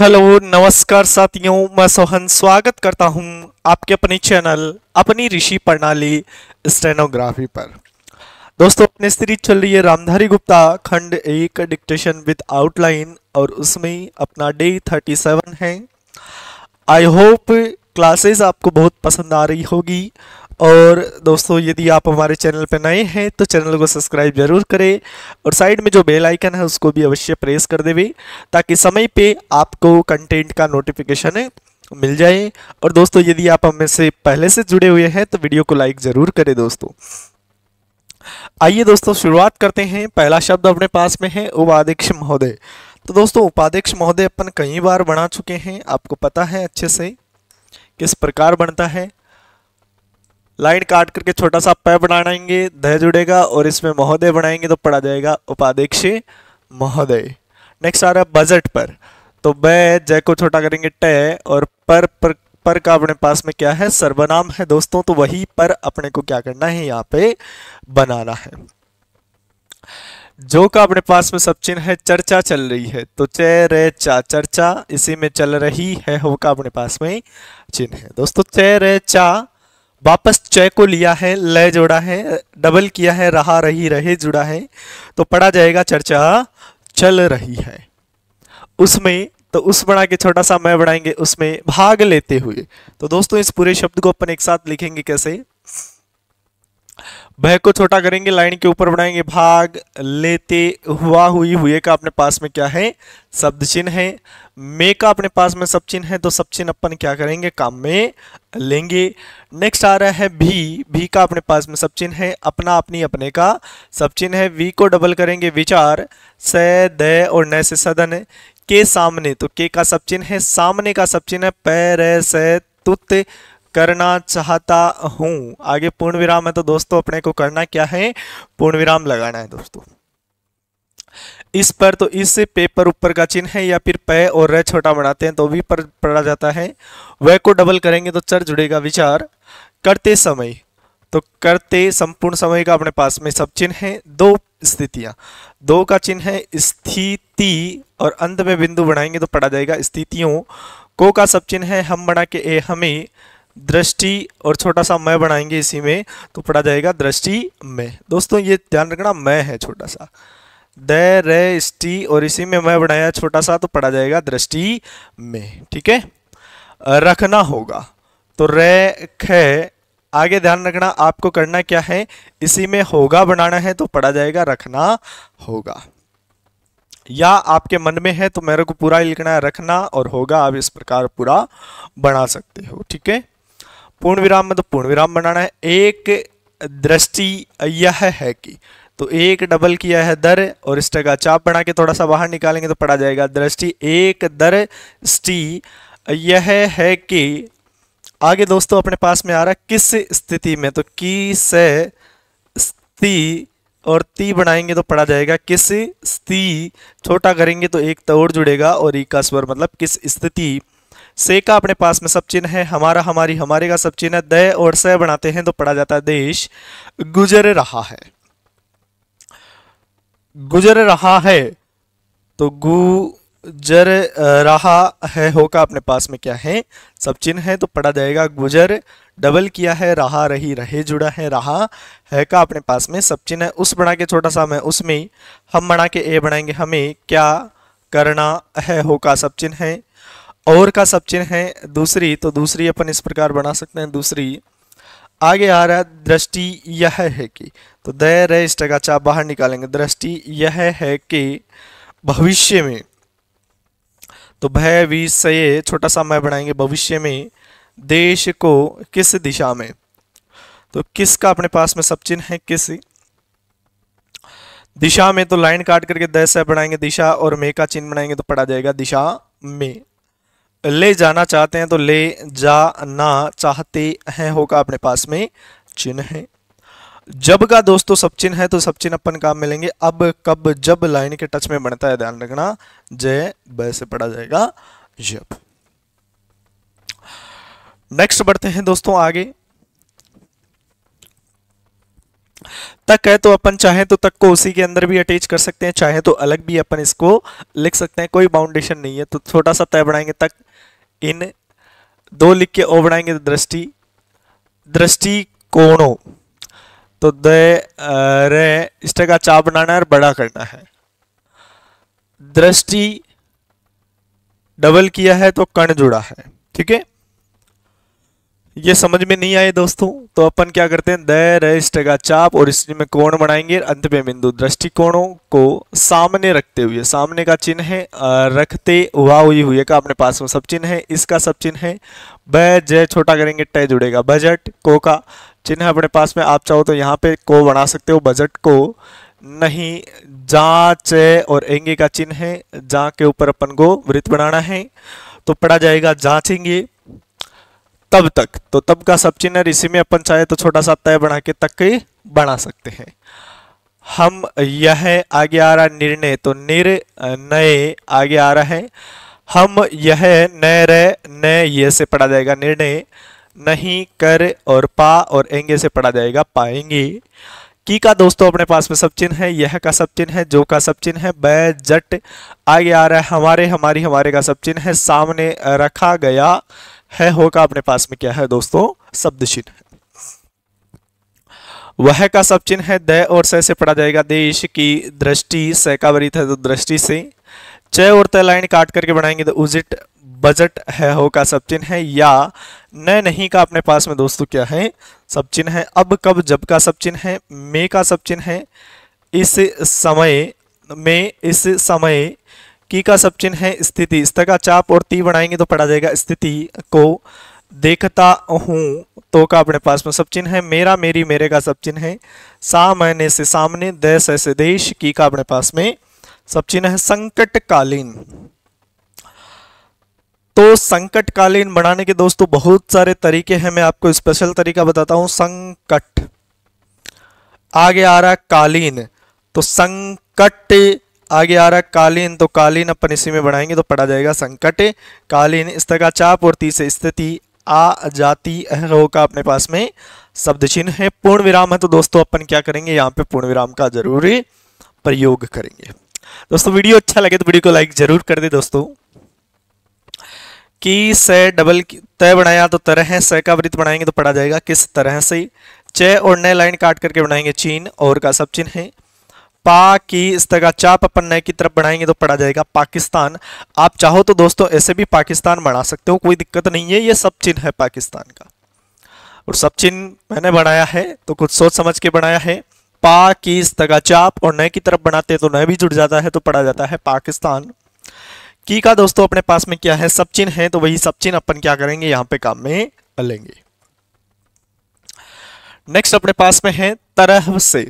hello नमस्कार साथियों मैं सोहन स्वागत करता हूं आपके अपने चैनल अपनी ऋषि प्रणाली स्टेनोग्राफी पर दोस्तों अपने स्त्री चल रही है रामधारी गुप्ता खंड एक डिक्टेशन विद आउटलाइन और उसमें अपना डे थर्टी सेवन है आई होप क्लासेस आपको बहुत पसंद आ रही होगी और दोस्तों यदि आप हमारे चैनल पर नए हैं तो चैनल को सब्सक्राइब जरूर करें और साइड में जो बेल आइकन है उसको भी अवश्य प्रेस कर देवे ताकि समय पे आपको कंटेंट का नोटिफिकेशन है मिल जाए और दोस्तों यदि आप हमें से पहले से जुड़े हुए हैं तो वीडियो को लाइक ज़रूर करें दोस्तों आइए दोस्तों शुरुआत करते हैं पहला शब्द अपने पास में है उपाध्यक्ष महोदय तो दोस्तों उपाध्यक्ष महोदय अपन कई बार बना चुके हैं आपको पता है अच्छे से किस प्रकार बनता है लाइन काट करके छोटा सा प बनाएंगे दह जुड़ेगा और इसमें महोदय बनाएंगे तो पढ़ा जाएगा उपाध्यक्ष महोदय नेक्स्ट आ रहा है बजट पर तो ब जय को छोटा करेंगे ट और पर पर पर का अपने पास में क्या है सर्वनाम है दोस्तों तो वही पर अपने को क्या करना है यहाँ पे बनाना है जो का अपने पास में सब चिन्ह है चर्चा चल रही है तो चे रे चा चर्चा इसी में चल रही है हो का अपने पास में चिन्ह है दोस्तों चे रे चा वापस चय को लिया है लय जोड़ा है डबल किया है रहा रही रहे जुड़ा है तो पढ़ा जाएगा चर्चा चल रही है उसमें तो उस बना के छोटा सा मैं बढ़ाएंगे उसमें भाग लेते हुए तो दोस्तों इस पूरे शब्द को अपन एक साथ लिखेंगे कैसे भय को छोटा करेंगे लाइन के ऊपर बनाएंगे भाग लेते हुआ हुई हुए का अपने पास में क्या है शब्द चिन्ह है मे का अपने पास में सब चिन्ह है तो सब चिन्ह अपन क्या करेंगे काम में लेंगे नेक्स्ट आ रहा है भी भी का अपने पास में सब चिन्ह है अपना अपनी अपने का सब चिन्ह है वी को डबल करेंगे विचार स द और न से सदन के सामने तो के का सब चिन्ह है सामने का सब चिन्ह है पैर सत तुत करना चाहता हूं आगे पूर्ण विराम है तो दोस्तों अपने को करना क्या है पूर्ण विराम लगाना है दोस्तों इस पर तो इस पेपर ऊपर का चिन्ह है या फिर पे और रे छोटा बनाते हैं तो भी पर पढ़ा जाता है वह को डबल करेंगे तो चर जुड़ेगा विचार करते समय तो करते संपूर्ण समय का अपने पास में सब चिन्ह है दो स्थितियां दो का चिन्ह है स्थिति और अंत में बिंदु बनाएंगे तो पढ़ा जाएगा स्थितियों को का सब चिन्ह है हम बना के ए हमें दृष्टि और छोटा सा मैं बनाएंगे इसी में तो पढ़ा जाएगा दृष्टि मैं दोस्तों ये ध्यान रखना मैं है छोटा सा द रे स्टी और इसी में मैं बनाया छोटा सा तो पढ़ा जाएगा दृष्टि में ठीक है रखना होगा तो रे ख आगे ध्यान रखना आपको करना क्या है इसी में होगा बनाना है तो पढ़ा जाएगा रखना होगा या आपके मन में है तो मेरे को पूरा लिखना है रखना और होगा आप इस प्रकार पूरा बना सकते हो ठीक है पूर्ण विराम में तो पूर्ण विराम बनाना है एक दृष्टि यह है कि तो एक डबल किया है दर और इस का चाप बना के थोड़ा सा बाहर निकालेंगे तो पढ़ा जाएगा दृष्टि एक दर स्टी यह है कि आगे दोस्तों अपने पास में आ रहा है किस स्थिति में तो की से स्थिति और ती बनाएंगे तो पढ़ा जाएगा किस स्थिति छोटा करेंगे तो एक तोड़ जुड़ेगा और ई का स्वर मतलब किस स्थिति से का अपने पास में सब चिन्ह है हमारा हमारी हमारे का सब चिन्ह दय और स बनाते हैं तो पढ़ा जाता है देश गुजर रहा है गुजर रहा है तो गुजर रहा है हो का अपने पास में क्या है सब चिन्ह है तो पढ़ा जाएगा गुजर डबल किया है रहा रही रहे जुड़ा है रहा है का अपने पास में सब चिन्ह है उस बना के छोटा सा में उसमें हम बना के ए बनाएंगे हमें क्या करना है हो का सब चिन्ह है और का सब चिन्ह है दूसरी तो दूसरी अपन इस प्रकार बना सकते हैं दूसरी आगे आ रहा है दृष्टि यह है कि तो दय रह चाप बाहर निकालेंगे दृष्टि यह है कि भविष्य में तो भय विषय छोटा सा मैं बनाएंगे भविष्य में देश को किस दिशा में तो किस का अपने पास में सब चिन्ह है किस दिशा में तो लाइन काट करके दस से बनाएंगे दिशा और मे का चिन्ह बनाएंगे तो पढ़ा जाएगा दिशा में ले जाना चाहते हैं तो ले जाना चाहते हैं होगा अपने पास में चिन्ह है जब का दोस्तों तो सब चिन्ह है तो सब चिन्ह अपन काम मिलेंगे अब कब जब लाइन के टच में बनता है ध्यान रखना जय वैसे पढ़ा जाएगा जब नेक्स्ट बढ़ते हैं दोस्तों आगे तक है तो अपन चाहे तो तक को उसी के अंदर भी अटैच कर सकते हैं चाहे तो अलग भी अपन इसको लिख सकते हैं कोई बाउंडेशन नहीं है तो छोटा सा तय बढ़ाएंगे तक इन दो लिख के ओ बढ़ाएंगे तो दृष्टि दृष्टि कोणों तो द रे तरह का चा बनाना है और बड़ा करना है दृष्टि डबल किया है तो कण जुड़ा है ठीक है ये समझ में नहीं आए दोस्तों तो अपन क्या करते हैं दय रेस्ट का चाप और इसमें कोण बनाएंगे अंत में बिंदु दृष्टिकोणों को सामने रखते हुए सामने का चिन्ह है रखते हुआ हुई हुए का अपने पास में सब चिन्ह है इसका सब चिन्ह है ब जय छोटा करेंगे टय जुड़ेगा बजट को का चिन्ह अपने पास में आप चाहो तो यहाँ पे को बना सकते हो बजट को नहीं जा और एंगे का चिन्ह है जा के ऊपर अपन को वृत्त बनाना है तो पढ़ा जाएगा जांचेंगे तब तक तो तब का सब चिन्ह इसी में अपन चाहे तो छोटा सा तय बढ़ा के तक ही बढ़ा सकते हैं हम यह आगे आ रहा निर्णय तो निर नए आगे आ रहा है हम यह नय रह नय ये से पढ़ा जाएगा निर्णय नहीं कर और पा और एंगे से पढ़ा जाएगा पाएंगे की का दोस्तों अपने पास में सब चिन्ह है यह का सब चिन्ह है जो का सब चिन्ह है बै जट आगे आ रहा है हमारे हमारी हमारे का सब चिन्ह है सामने रखा गया है हो का अपने पास में क्या है दोस्तों शब्द चिन्ह वह का शब्द चिन्ह है दय और सह से पढ़ा जाएगा देश की दृष्टि सह का वरित है तो दृष्टि से चय और तय लाइन काट करके बनाएंगे तो उजिट बजट है हो का सब चिन्ह है या न नहीं का अपने पास में दोस्तों क्या है सब चिन्ह है अब कब जब का सब चिन्ह है मे का सब चिन्ह है इस समय में इस समय की का सब चिन्ह है स्थिति स्त का चाप और ती बनाएंगे तो पढ़ा जाएगा स्थिति को देखता हूँ तो का अपने पास में सब चिन्ह है मेरा मेरी मेरे का सब चिन्ह है सा मैंने से सामने देश ऐसे देश की का अपने पास में सब चिन्ह है संकटकालीन तो संकटकालीन बनाने के दोस्तों तो बहुत सारे तरीके हैं मैं आपको स्पेशल तरीका बताता हूं संकट आगे आ रहा कालीन तो संकट आगे आ रहा है कालीन तो कालीन अपन इसी में बढ़ाएंगे तो पढ़ा जाएगा संकट कालीन स्तकाचाप और से स्थिति आ जाती हो का अपने पास में शब्द चिन्ह है पूर्ण विराम है तो दोस्तों अपन क्या करेंगे यहाँ पे पूर्ण विराम का जरूरी प्रयोग करेंगे दोस्तों वीडियो अच्छा लगे तो वीडियो को लाइक जरूर कर दे दोस्तों कि स डबल तय बनाया तो तरह स का वृत्त बनाएंगे तो पढ़ा जाएगा किस तरह से चय और नए लाइन काट करके बनाएंगे चीन और का सब चिन्ह है पा की इस चाप अपन नए की तरफ बढ़ाएंगे तो पढ़ा जाएगा पाकिस्तान आप चाहो तो दोस्तों ऐसे भी पाकिस्तान बढ़ा सकते हो कोई दिक्कत नहीं है ये सब चिन्ह है पाकिस्तान का और सब चिन्ह मैंने बनाया है तो कुछ सोच समझ के बनाया है पा की चाप और नए की तरफ बनाते हैं तो नए भी जुड़ जाता है तो पढ़ा जाता है पाकिस्तान की का दोस्तों अपने पास में क्या है सब चिन्ह है तो वही सब चिन्ह अपन क्या करेंगे यहाँ पे काम में लेंगे नेक्स्ट अपने पास में है तरह से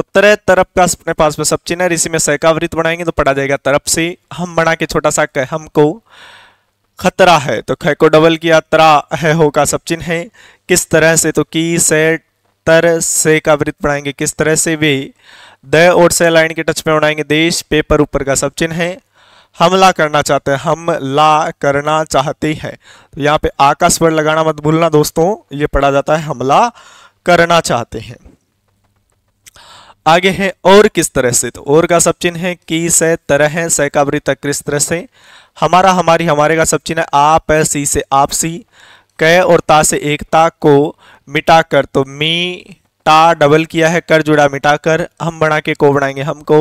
तो तरह तरफ का अपने पास में सब चिन्ह इसी में सहकावृत बनाएंगे तो पढ़ा जाएगा तरफ से हम बना के छोटा सा कह हमको खतरा है तो खै को डबल किया तरा है हो का सब चिन्ह है किस तरह से तो की से तर से का वृत्त बनाएंगे किस तरह से वे द और से लाइन के टच में बनाएंगे देश पेपर ऊपर का सब चिन्ह है हमला करना चाहते हैं हम ला करना चाहते हैं तो यहाँ पे आकाश पर लगाना मत भूलना दोस्तों ये पढ़ा जाता है हमला करना चाहते हैं आगे है और किस तरह से तो और का सब चिन्ह है की से तरह है सह का वृत्त किस तरह से हमारा हमारी हमारे का सब चिन्ह है आप सी से आपसी कह और ता से एकता को मिटाकर तो मी टा डबल किया है कर जुड़ा मिटाकर हम बना के को बनाएंगे हमको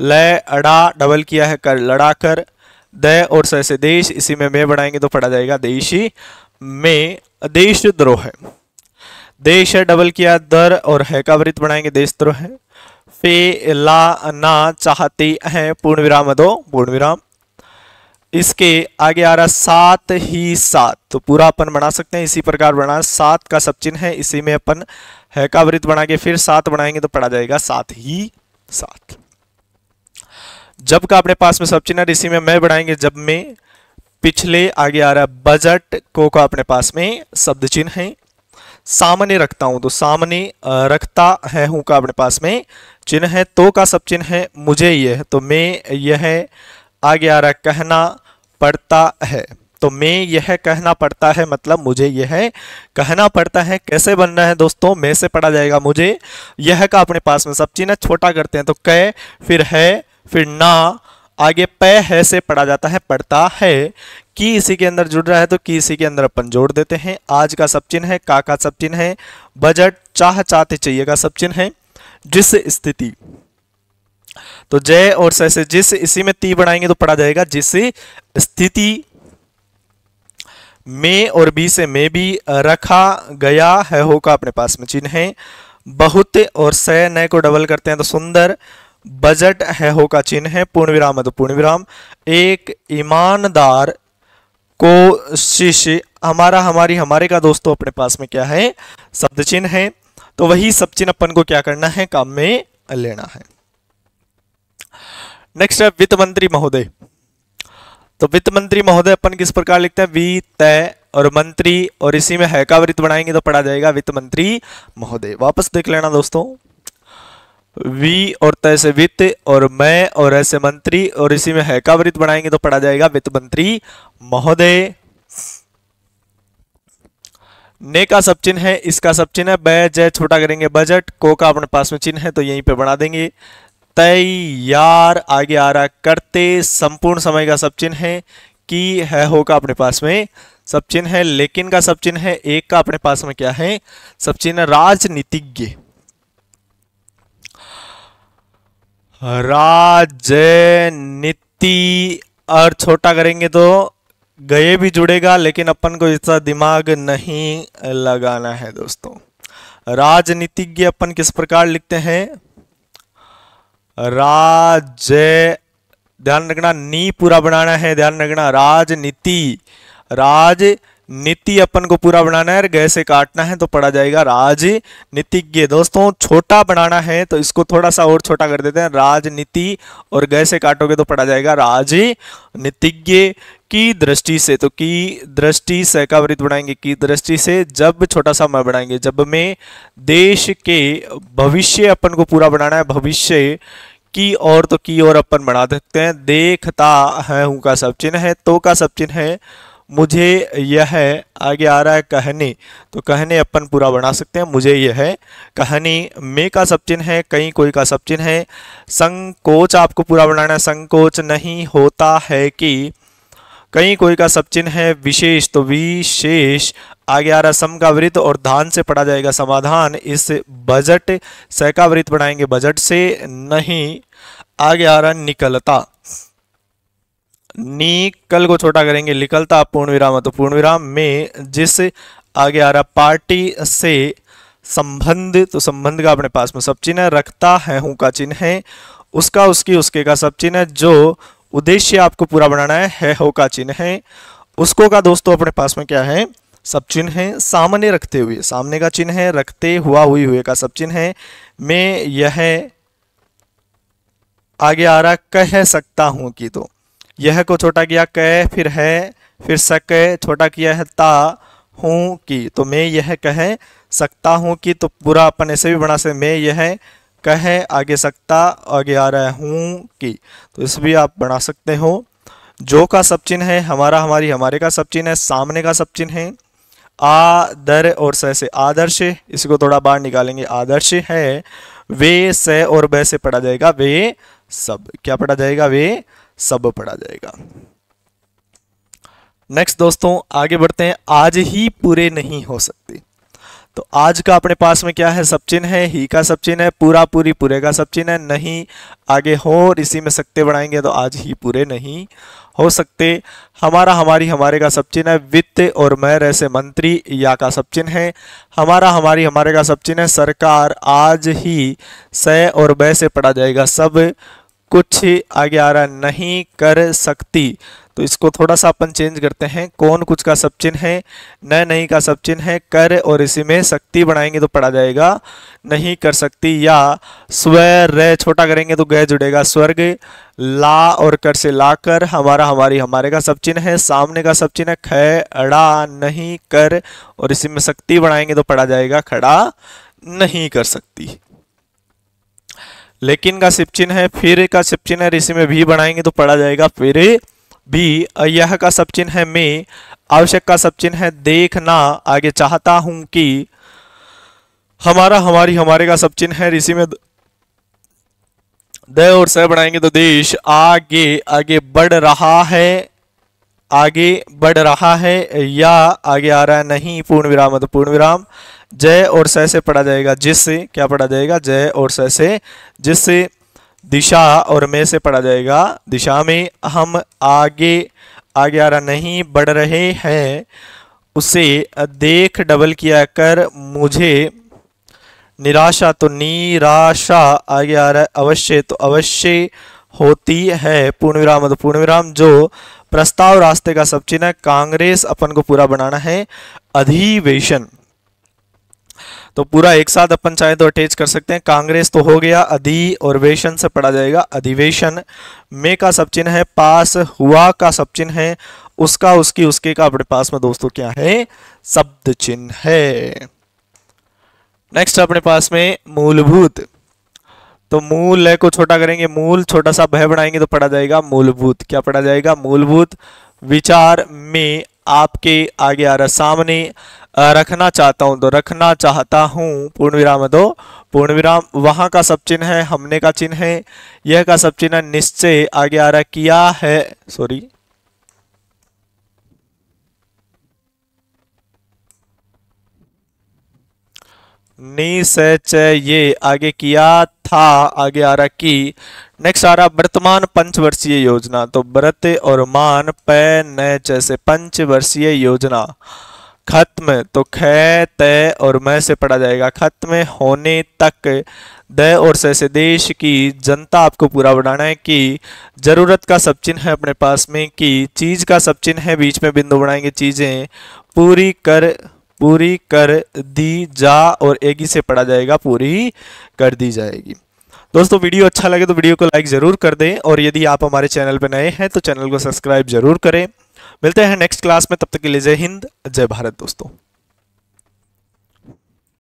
लय अड़ा डबल किया है कर लड़ाकर दे और सह से देश इसी में मैं बनाएंगे तो पढ़ा जाएगा देशी में देश द्रोह है देश है डबल किया दर और है का वृत्त बनाएंगे तो है फे ला ना चाहती हैं पूर्ण विराम दो पूर्ण विराम इसके आगे आ रहा सात ही सात तो पूरा अपन बना सकते हैं इसी प्रकार बना सात का सब चिन्ह है इसी में अपन है का वृत्त बना के फिर सात बनाएंगे तो पढ़ा जाएगा सात ही सात जब का अपने पास में सब चिन्ह है इसी में मैं बनाएंगे जब में पिछले आगे आ रहा बजट को का अपने पास में शब्द चिन्ह है सामने रखता हूं तो सामने रखता है हूं का अपने पास में चिन्ह है तो का सब चिन्ह है मुझे ये तो मैं यह आगे आ रहा कहना पड़ता है तो मैं यह कहना पड़ता है मतलब मुझे यह कहना पड़ता है कैसे बनना है दोस्तों मैं से पढ़ा जाएगा मुझे यह का अपने पास में सब चिन्ह छोटा करते हैं तो कह फिर है फिर ना आगे प है से पढ़ा जाता है पढ़ता है की इसी के अंदर जुड़ रहा है तो की इसी के अंदर अपन जोड़ देते हैं आज का सब चिन्ह है का का सब चिन्ह है बजट चाह चाहते चाहिए का सब चिन्ह है जिस स्थिति तो जय और स से जिस इसी में ती बनाएंगे तो पढ़ा जाएगा जिस स्थिति में और बी से में भी रखा गया है हो का अपने पास में चिन्ह है बहुत और स न को डबल करते हैं तो सुंदर बजट है हो का चिन्ह है पूर्ण विराम है तो पूर्ण विराम एक ईमानदार को शिष्य हमारा हमारी हमारे का दोस्तों तो अपने पास में क्या है शब्द चिन्ह है तो वही सब चिन्ह अपन को क्या करना है काम में लेना है नेक्स्ट है वित्त मंत्री महोदय तो वित्त मंत्री महोदय अपन किस प्रकार लिखते हैं वित्त और मंत्री और इसी में है का वृत्त बनाएंगे तो पढ़ा जाएगा वित्त मंत्री महोदय वापस देख लेना दोस्तों वी और तय तो से वित्त और मैं और ऐसे मंत्री और इसी में है का वृत्त बनाएंगे तो पढ़ा जाएगा वित्त मंत्री महोदय ने का सब चिन्ह है इसका सब चिन्ह है बै जय छोटा करेंगे बजट को का अपने पास में चिन्ह है तो यहीं पे बना देंगे तैयार आगे आ रहा करते संपूर्ण समय का सब चिन्ह है की है हो का अपने पास में सब चिन्ह है लेकिन का सब चिन्ह है एक का अपने पास में क्या है सब चिन्ह राजनीतिज्ञ राजनीति और छोटा करेंगे तो गए भी जुड़ेगा लेकिन अपन को इसका दिमाग नहीं लगाना है दोस्तों राजनीतिज्ञ अपन किस प्रकार लिखते हैं राज ध्यान रखना नी पूरा बनाना है ध्यान रखना राजनीति राज, राज नीति अपन को पूरा बनाना है और से काटना है तो पढ़ा जाएगा राजनीतिज्ञ दोस्तों छोटा बनाना है तो इसको थोड़ा सा और छोटा कर देते हैं राजनीति और गैसे से काटोगे तो पढ़ा जाएगा राजनीतिज्ञ की दृष्टि से तो की दृष्टि से बनाएंगे की दृष्टि से जब छोटा सा मैं बनाएंगे जब में देश के भविष्य अपन को पूरा बनाना है भविष्य की और तो की और अपन बना सकते हैं देखता है उनका का सब चिन्ह है तो का सब चिन्ह है मुझे यह है आगे आ रहा है कहने तो कहने अपन पूरा बना सकते हैं मुझे यह है कहने मे का सब चिन्ह है कहीं कोई का सब चिन्ह है संकोच आपको पूरा बनाना है संकोच नहीं होता है कि कहीं कोई का सब चिन्ह है विशेष तो विशेष आगे आ रहा सम का वृत्त और धान से पढ़ा जाएगा समाधान इस बजट सह का वृत्त बनाएंगे बजट से नहीं आगे आ रहा निकलता कल को छोटा करेंगे निकलता पूर्ण विराम तो पूर्ण विराम में जिस आगे आ रहा पार्टी से संबंध तो संबंध का अपने पास में सब चिन्ह है रखता है हूं का चिन्ह है उसका उसकी उसके का सब चिन्ह है जो उद्देश्य आपको पूरा बनाना है, है हो का चिन्ह है उसको का दोस्तों अपने पास में क्या है सब चिन्ह है सामने रखते हुए सामने का चिन्ह है रखते हुआ हुई हुए का सब चिन्ह है मैं यह आगे आ रहा कह सकता हूं कि तो यह को छोटा किया कह फिर है फिर सक छोटा किया है ता हूँ कि तो मैं यह कह सकता हूँ कि तो पूरा अपन ऐसे भी बना से मैं यह कह आगे सकता आगे आ रहा हूँ कि तो इस भी आप बना सकते हो जो का सब चिन्ह है हमारा हमारी हमारे का सब चिन्ह है सामने का सब चिन्ह है आदर और स से आदर्श इसको थोड़ा बाहर निकालेंगे आदर्श है वे स और ब से पढ़ा जाएगा वे सब क्या पढ़ा जाएगा वे सब पढ़ा जाएगा नेक्स्ट दोस्तों आगे बढ़ते हैं आज ही पूरे नहीं हो सकते तो आज का अपने पास में क्या है सब चिन्ह है ही का सब चिन्ह है पूरा पूरी पूरे का सब चिन्ह है नहीं आगे हो और इसी में सकते बढ़ाएंगे तो आज ही पूरे नहीं हो सकते हमारा हमारी हमारे का सब चिन्ह है वित्त और मैर ऐसे मंत्री या का सब चिन्ह है हमारा हमारी हमारे का सब चिन्ह है सरकार आज ही स और बै से पढ़ा जाएगा सब कुछ आगे नहीं कर सकती तो इसको थोड़ा सा अपन चेंज करते हैं कौन कुछ का सब चिन्ह है न नहीं का सब चिन्ह है कर और इसी में शक्ति बढ़ाएंगे तो पढ़ा जाएगा नहीं कर सकती या स्वर र छोटा करेंगे तो गह जुड़ेगा स्वर्ग ला और कर से ला कर हमारा हमारी हमारे का सब चिन्ह है सामने का सब चिन्ह ख अड़ा नहीं कर और इसी में शक्ति बढ़ाएंगे तो पढ़ा जाएगा खड़ा नहीं कर सकती लेकिन का सिप चिन्ह है फिर का सिप चिन्ह है इसी में भी बढ़ाएंगे तो पढ़ा जाएगा फिर भी यह का सब चिन्ह है मैं आवश्यक का सब चिन्ह है देखना आगे चाहता हूं कि हमारा हमारी हमारे का सब चिन्ह है इसी में द और स बढ़ाएंगे तो देश आगे आगे बढ़ रहा है आगे बढ़ रहा है या आगे आ रहा है नहीं पूर्ण विराम तो पूर्ण विराम जय और सह से पढ़ा जाएगा जिससे क्या पढ़ा जाएगा जय और सह से जिससे दिशा और मैं से पढ़ा जाएगा दिशा में हम आगे आगे आ रहा नहीं बढ़ रहे हैं उसे देख डबल किया कर मुझे निराशा तो निराशा आगे आ रहा अवश्य तो अवश्य होती है पूर्ण विराम तो पूर्ण विराम जो प्रस्ताव रास्ते का सब चिन्ह कांग्रेस अपन को पूरा बनाना है अधिवेशन तो पूरा एक साथ अपन चाहे तो अटैच कर सकते हैं कांग्रेस तो हो गया अधि और वेशन से पढ़ा जाएगा अधिवेशन में का सब चिन्ह है पास हुआ का सब चिन्ह है उसका उसकी उसके का अपने पास में दोस्तों क्या है शब्द चिन्ह है नेक्स्ट अपने पास में मूलभूत तो मूल है को छोटा करेंगे मूल छोटा सा भय बनाएंगे तो पढ़ा जाएगा मूलभूत क्या पढ़ा जाएगा मूलभूत विचार में आपके आगे आ रहा सामने रखना चाहता हूँ दो तो रखना चाहता हूँ पूर्ण विराम दो पूर्ण विराम वहाँ का सब चिन्ह है हमने का चिन्ह है यह का सब चिन्ह निश्चय आगे आ रहा किया है सॉरी निश्चय ये आगे किया था आगे आ रहा की नेक्स्ट आ रहा वर्तमान पंचवर्षीय योजना तो व्रत और मान पै न जैसे पंचवर्षीय योजना खत्म तो ख तय और मैं से पढ़ा जाएगा खत्म होने तक द और से, से देश की जनता आपको पूरा बनाना है कि ज़रूरत का सब चिन्ह है अपने पास में कि चीज़ का सब चिन्ह है बीच में बिंदु बनाएंगे चीज़ें पूरी कर पूरी कर दी जा और एगी से पढ़ा जाएगा पूरी कर दी जाएगी दोस्तों वीडियो अच्छा लगे तो वीडियो को लाइक ज़रूर कर दें और यदि आप हमारे चैनल पर नए हैं तो चैनल को सब्सक्राइब ज़रूर करें मिलते हैं नेक्स्ट क्लास में तब तक के लिए जय हिंद जय भारत दोस्तों